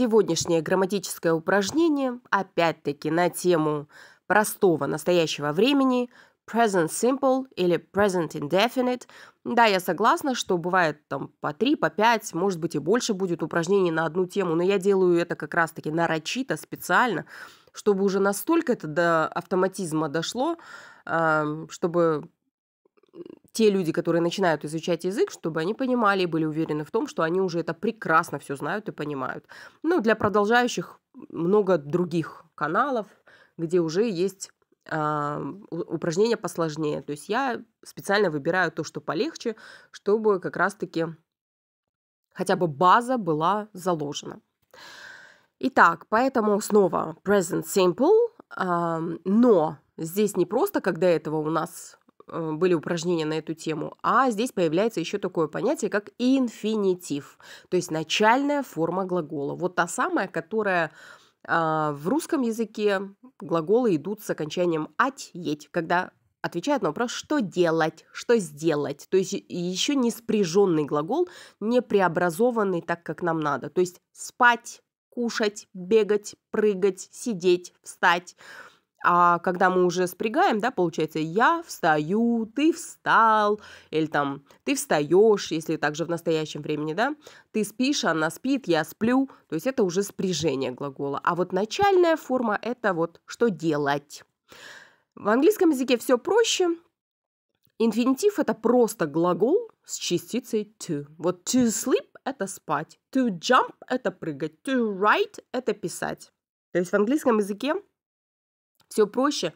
Сегодняшнее грамматическое упражнение опять-таки на тему простого настоящего времени present simple или present indefinite. Да, я согласна, что бывает там по три, по пять, может быть и больше будет упражнений на одну тему, но я делаю это как раз-таки нарочито, специально, чтобы уже настолько это до автоматизма дошло, а, чтобы те люди, которые начинают изучать язык, чтобы они понимали и были уверены в том, что они уже это прекрасно все знают и понимают. Ну, для продолжающих много других каналов, где уже есть упражнения посложнее. То есть я специально выбираю то, что полегче, чтобы как раз-таки хотя бы база была заложена. Итак, поэтому снова present simple, но здесь не просто, когда этого у нас Э, были упражнения на эту тему, а здесь появляется еще такое понятие, как инфинитив, то есть начальная форма глагола. Вот та самая, которая а, в русском языке глаголы идут с окончанием «ать», «еть», когда отвечает на вопрос «что делать?», «что сделать?». То есть еще не спряженный глагол, не преобразованный так, как нам надо. То есть спать, кушать, бегать, прыгать, сидеть, встать – а когда мы уже спрягаем, да, получается, я встаю, ты встал, или там ты встаешь, если также в настоящем времени, да, ты спишь, она спит, я сплю, то есть это уже спряжение глагола. А вот начальная форма – это вот что делать. В английском языке все проще. Инфинитив – это просто глагол с частицей to. Вот to sleep – это спать, to jump – это прыгать, to write – это писать. То есть в английском языке все проще,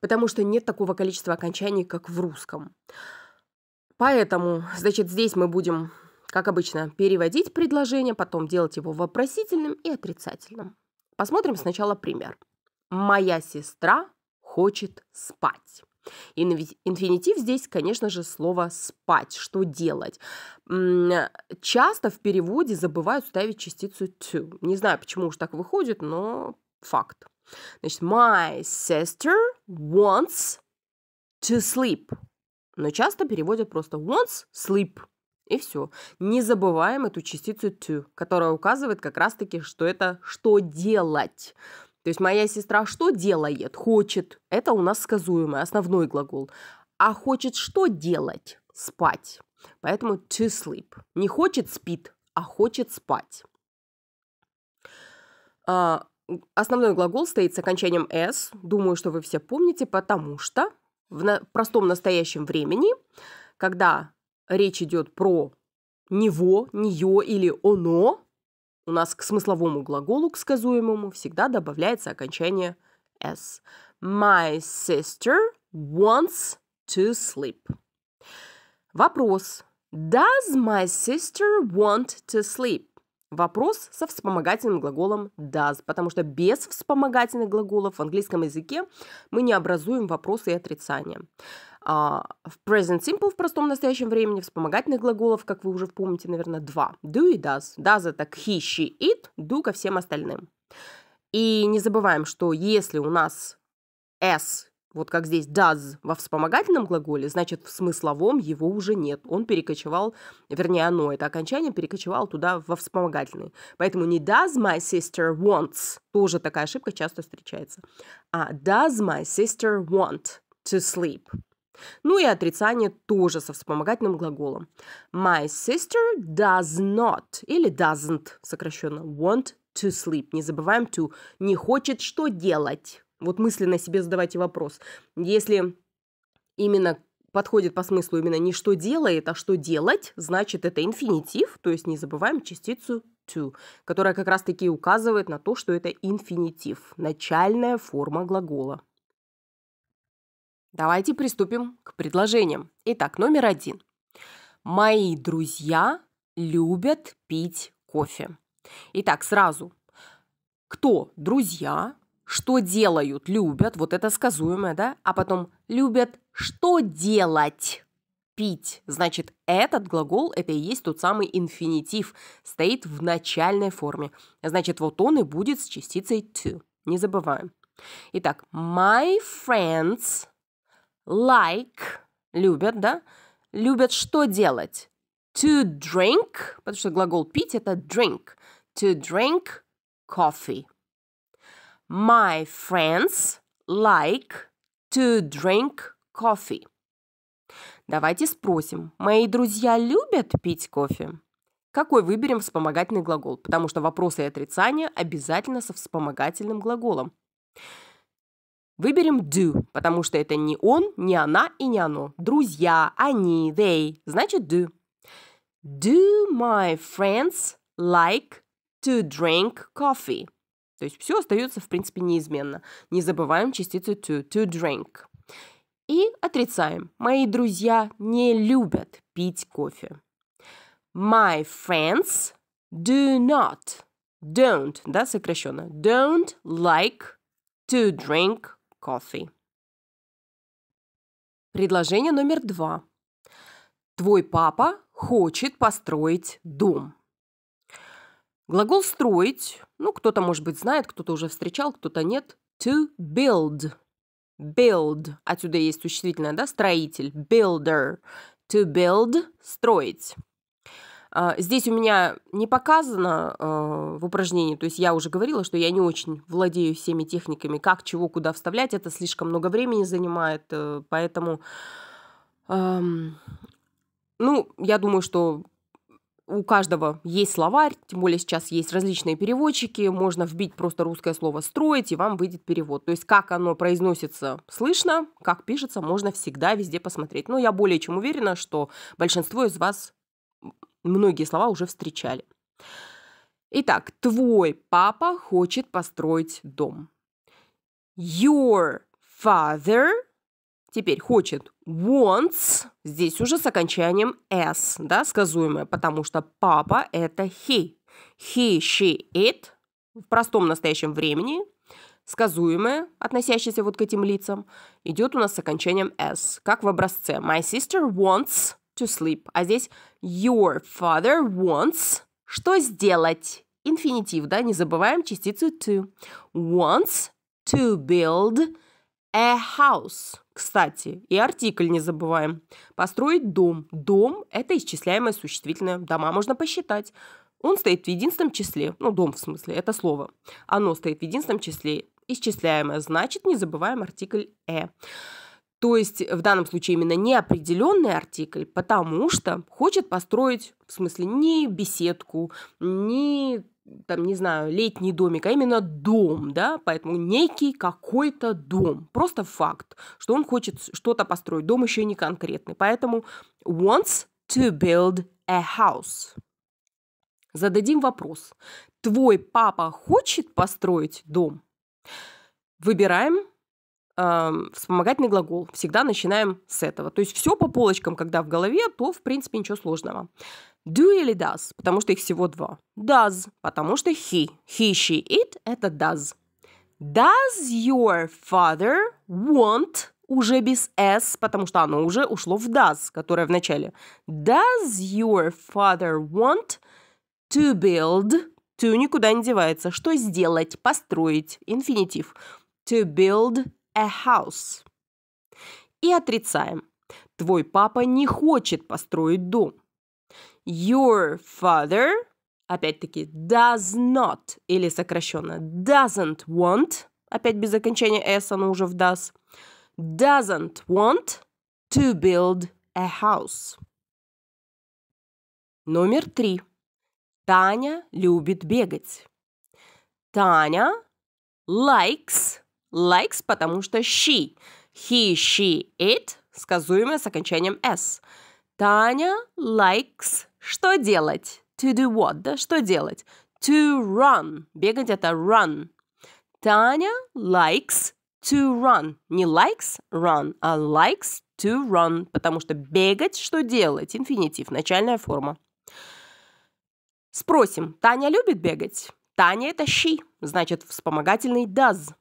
потому что нет такого количества окончаний, как в русском. Поэтому, значит, здесь мы будем, как обычно, переводить предложение, потом делать его вопросительным и отрицательным. Посмотрим сначала пример. «Моя сестра хочет спать». И Инфинитив здесь, конечно же, слово «спать», что делать. Часто в переводе забывают ставить частицу «to». Не знаю, почему уж так выходит, но факт. Значит, my sister wants to sleep. Но часто переводят просто wants sleep. И все. Не забываем эту частицу to, которая указывает как раз-таки, что это что делать. То есть моя сестра что делает? Хочет. Это у нас сказуемый, основной глагол. А хочет что делать? Спать. Поэтому to sleep. Не хочет спит, а хочет спать. А, Основной глагол стоит с окончанием «с». Думаю, что вы все помните, потому что в на простом настоящем времени, когда речь идет про него, нее или оно, у нас к смысловому глаголу, к сказуемому, всегда добавляется окончание «s». My sister wants to sleep. Вопрос. Does my sister want to sleep? Вопрос со вспомогательным глаголом does, потому что без вспомогательных глаголов в английском языке мы не образуем вопросы и отрицания. А в present simple в простом настоящем времени вспомогательных глаголов, как вы уже помните, наверное, два. Do и does. Does это he, she, it, do ко всем остальным. И не забываем, что если у нас s вот как здесь does во вспомогательном глаголе, значит, в смысловом его уже нет. Он перекочевал, вернее, оно, это окончание, перекочевало туда во вспомогательный. Поэтому не does my sister wants, тоже такая ошибка часто встречается, а does my sister want to sleep. Ну и отрицание тоже со вспомогательным глаголом. My sister does not или doesn't, сокращенно, want to sleep. Не забываем to. Не хочет что делать? Вот мысленно себе задавайте вопрос. Если именно подходит по смыслу именно не что делает, а что делать, значит это инфинитив, то есть не забываем частицу to, которая как раз-таки указывает на то, что это инфинитив, начальная форма глагола. Давайте приступим к предложениям. Итак, номер один. Мои друзья любят пить кофе. Итак, сразу. Кто друзья? что делают, любят, вот это сказуемое, да, а потом любят, что делать, пить. Значит, этот глагол – это и есть тот самый инфинитив, стоит в начальной форме. Значит, вот он и будет с частицей to. Не забываем. Итак, my friends like, любят, да, любят что делать? To drink, потому что глагол пить – это drink. To drink coffee. My friends like to drink coffee. Давайте спросим, мои друзья любят пить кофе? Какой выберем вспомогательный глагол? Потому что вопросы и отрицания обязательно со вспомогательным глаголом. Выберем do, потому что это не он, не она и не оно. Друзья, они, they, значит do. Do my friends like to drink coffee? То есть все остается, в принципе, неизменно. Не забываем частицу to, to drink. И отрицаем. Мои друзья не любят пить кофе. My friends do not, don't, да, сокращенно, don't like to drink coffee. Предложение номер два. Твой папа хочет построить дом. Глагол «строить», ну, кто-то, может быть, знает, кто-то уже встречал, кто-то нет. To build. Build. Отсюда есть существительное, да, строитель. Builder. To build – строить. А, здесь у меня не показано а, в упражнении, то есть я уже говорила, что я не очень владею всеми техниками, как, чего, куда вставлять, это слишком много времени занимает, э, поэтому, ну, я думаю, что у каждого есть словарь, тем более сейчас есть различные переводчики, можно вбить просто русское слово «строить», и вам выйдет перевод. То есть как оно произносится слышно, как пишется, можно всегда везде посмотреть. Но я более чем уверена, что большинство из вас многие слова уже встречали. Итак, твой папа хочет построить дом. Your father Теперь хочет wants, здесь уже с окончанием s, да, сказуемое, потому что папа – это he. He, she, it в простом настоящем времени, сказуемое, относящееся вот к этим лицам, идет у нас с окончанием s, как в образце «My sister wants to sleep», а здесь «Your father wants что сделать?» Инфинитив, да, не забываем частицу to. Wants to build – a house. Кстати, и артикль не забываем. Построить дом. Дом – это исчисляемое существительное. Дома можно посчитать. Он стоит в единственном числе. Ну, дом в смысле, это слово. Оно стоит в единственном числе. Исчисляемое. Значит, не забываем артикль «э». То есть в данном случае именно неопределенный артикль, потому что хочет построить, в смысле, не беседку, не там, не знаю, летний домик, а именно дом, да, поэтому некий какой-то дом. Просто факт, что он хочет что-то построить, дом еще не конкретный. Поэтому wants to build a house. Зададим вопрос. Твой папа хочет построить дом? Выбираем э, вспомогательный глагол. Всегда начинаем с этого. То есть все по полочкам, когда в голове, то, в принципе, ничего сложного. Do или does, потому что их всего два. Does, потому что he. He, she, it – это does. Does your father want уже без s, потому что оно уже ушло в does, которое в начале. Does your father want to build? To никуда не девается. Что сделать? Построить. Инфинитив. To build a house. И отрицаем. Твой папа не хочет построить дом. Your father, опять-таки, does not, или сокращенно doesn't want, опять без окончания s, оно уже в does, doesn't want to build a house. Номер три. Таня любит бегать. Таня likes Likes, потому что she. He, she, it, сказуемое с окончанием s. Таня likes что делать? To do what, да? Что делать? To run. Бегать это run. Таня likes to run. Не likes run, а likes to run, потому что бегать что делать? Инфинитив, начальная форма. Спросим, Таня любит бегать? Таня это she, значит вспомогательный does.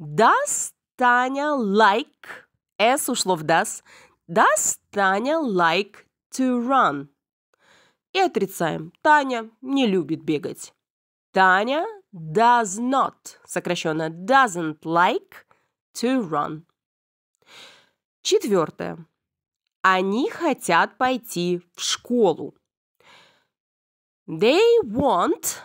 Does Tanya like, S ушло в does, does Tanya like to run? И отрицаем. Таня не любит бегать. Таня does not, сокращенно doesn't like to run. Четвертое. Они хотят пойти в школу. They want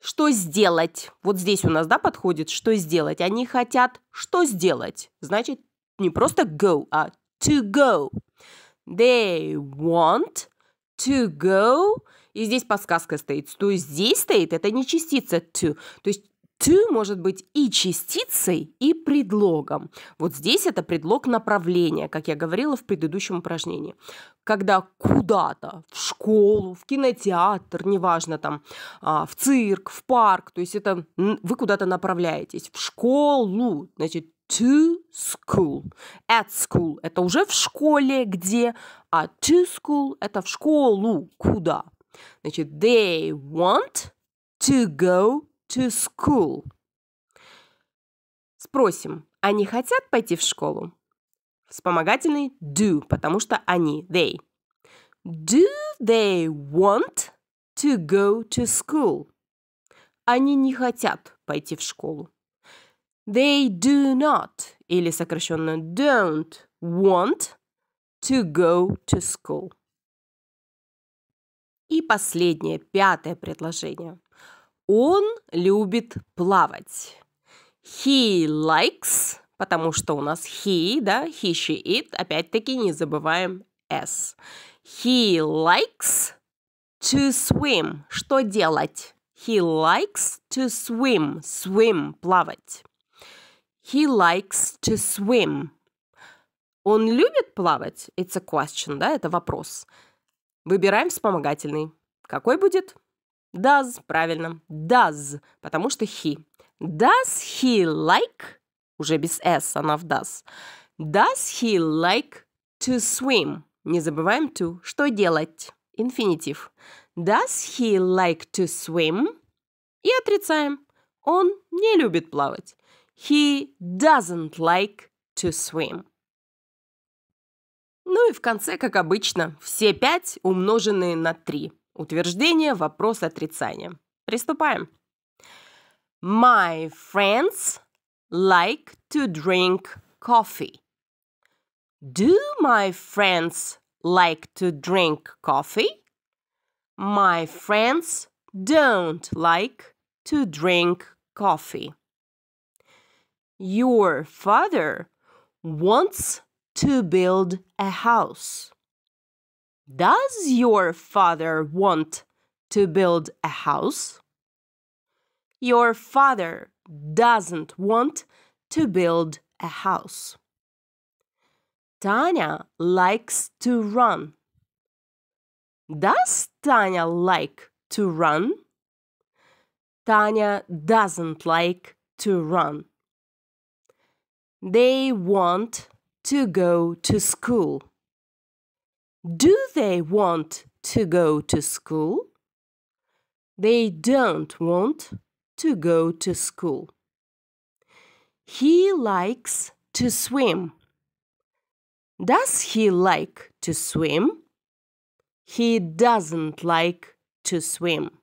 что сделать. Вот здесь у нас, да, подходит, что сделать. Они хотят что сделать. Значит, не просто go, а to go. They want to go. И здесь подсказка стоит. То есть здесь стоит, это не частица to. То есть To может быть и частицей, и предлогом. Вот здесь это предлог направления, как я говорила в предыдущем упражнении. Когда куда-то, в школу, в кинотеатр, неважно там, а, в цирк, в парк, то есть это вы куда-то направляетесь. В школу, значит, to school. At school – это уже в школе где, а to school – это в школу куда. Значит, they want to go to school. Спросим, они хотят пойти в школу? Вспомогательный do, потому что они, they. Do they want to go to school? Они не хотят пойти в школу. They do not, или сокращенно don't, want to go to school. И последнее, пятое предложение. Он любит плавать. He likes, потому что у нас he, да, he, she, it, опять-таки не забываем s. He likes to swim. Что делать? He likes to swim. Swim – плавать. He likes to swim. Он любит плавать? It's a question, да, это вопрос. Выбираем вспомогательный. Какой будет? Does, правильно. Does, потому что he. Does he like, уже без s, она в does. Does he like to swim? Не забываем to. Что делать? Инфинитив. Does he like to swim? И отрицаем. Он не любит плавать. He doesn't like to swim. Ну и в конце, как обычно, все пять умноженные на три. Утверждение, вопрос, отрицание. Приступаем. My friends like to drink coffee. Do my friends like to drink coffee? My friends don't like to drink coffee. Your father wants to build a house. Does your father want to build a house? Your father doesn't want to build a house. Tanya likes to run. Does Tanya like to run? Tanya doesn't like to run. They want to go to school. Do they want to go to school? They don't want to go to school. He likes to swim. Does he like to swim? He doesn't like to swim.